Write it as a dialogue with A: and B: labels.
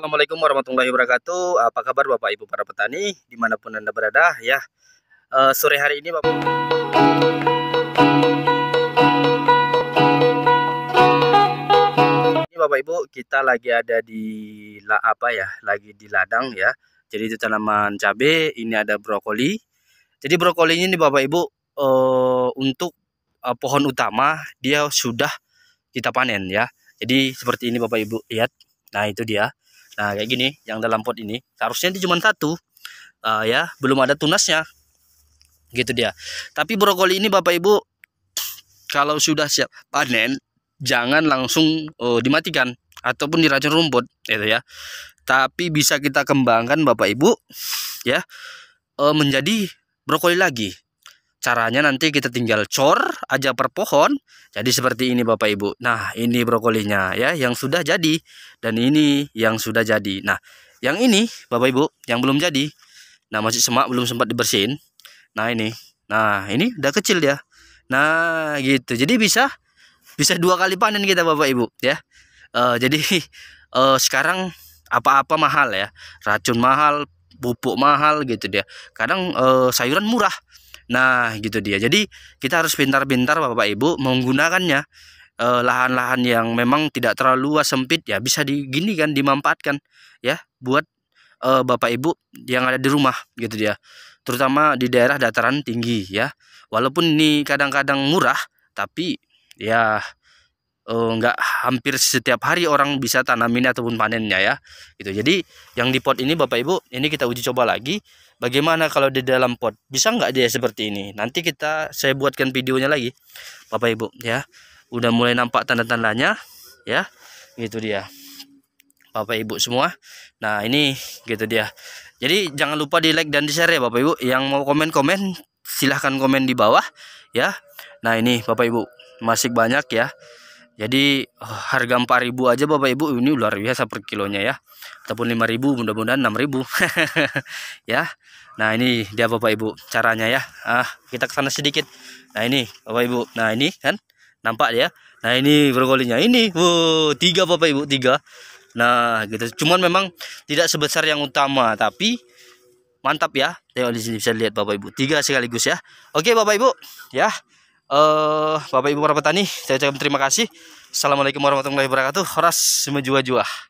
A: Assalamualaikum warahmatullahi wabarakatuh. Apa kabar Bapak Ibu para petani dimanapun anda berada ya. Uh, sore hari ini Bapak. Ini Bapak Ibu kita lagi ada di la, apa ya? Lagi di ladang ya. Jadi itu tanaman cabe. Ini ada brokoli. Jadi brokolinya ini Bapak Ibu uh, untuk uh, pohon utama dia sudah kita panen ya. Jadi seperti ini Bapak Ibu lihat. Nah itu dia Nah, kayak gini yang dalam pot ini. Harusnya itu cuma satu. Uh, ya, belum ada tunasnya. Gitu dia. Tapi brokoli ini Bapak Ibu kalau sudah siap panen, jangan langsung uh, dimatikan ataupun diracun rumput gitu ya. Tapi bisa kita kembangkan Bapak Ibu ya uh, menjadi brokoli lagi caranya nanti kita tinggal cor aja per pohon jadi seperti ini Bapak Ibu nah ini brokolinya ya yang sudah jadi dan ini yang sudah jadi nah yang ini Bapak Ibu yang belum jadi nah masih semak belum sempat dibersihin nah ini nah ini udah kecil ya nah gitu jadi bisa bisa dua kali panen kita Bapak Ibu ya uh, jadi uh, sekarang apa-apa mahal ya racun mahal pupuk mahal gitu dia kadang uh, sayuran murah Nah, gitu dia. Jadi kita harus pintar-pintar Bapak Ibu menggunakannya eh, lahan-lahan yang memang tidak terlalu luas sempit ya bisa digini kan dimanfaatkan ya buat eh, Bapak Ibu yang ada di rumah gitu dia. Terutama di daerah dataran tinggi ya. Walaupun ini kadang-kadang murah tapi ya Eh, nggak uh, hampir setiap hari orang bisa tanamin ataupun panennya ya gitu jadi yang di pot ini bapak ibu ini kita uji coba lagi bagaimana kalau di dalam pot bisa nggak dia seperti ini nanti kita saya buatkan videonya lagi bapak ibu ya udah mulai nampak tanda-tandanya ya gitu dia bapak ibu semua nah ini gitu dia jadi jangan lupa di like dan di share ya bapak ibu yang mau komen-komen silahkan komen di bawah ya nah ini bapak ibu masih banyak ya jadi eh, harga 4000 aja Bapak Ibu ini luar biasa per kilonya ya ataupun 5000 mudah-mudahan 6000 ya nah ini dia Bapak Ibu caranya ya ah kita ke sana sedikit nah ini Bapak Ibu nah ini kan nampak ya nah ini brokolinya ini wow tiga Bapak Ibu tiga nah gitu cuman memang tidak sebesar yang utama tapi mantap ya tengok di sini bisa lihat Bapak Ibu tiga sekaligus ya oke Bapak Ibu ya uh, Bapak Ibu para petani, saya ucapkan terima kasih. Assalamualaikum warahmatullahi wabarakatuh. Horas semua jua jua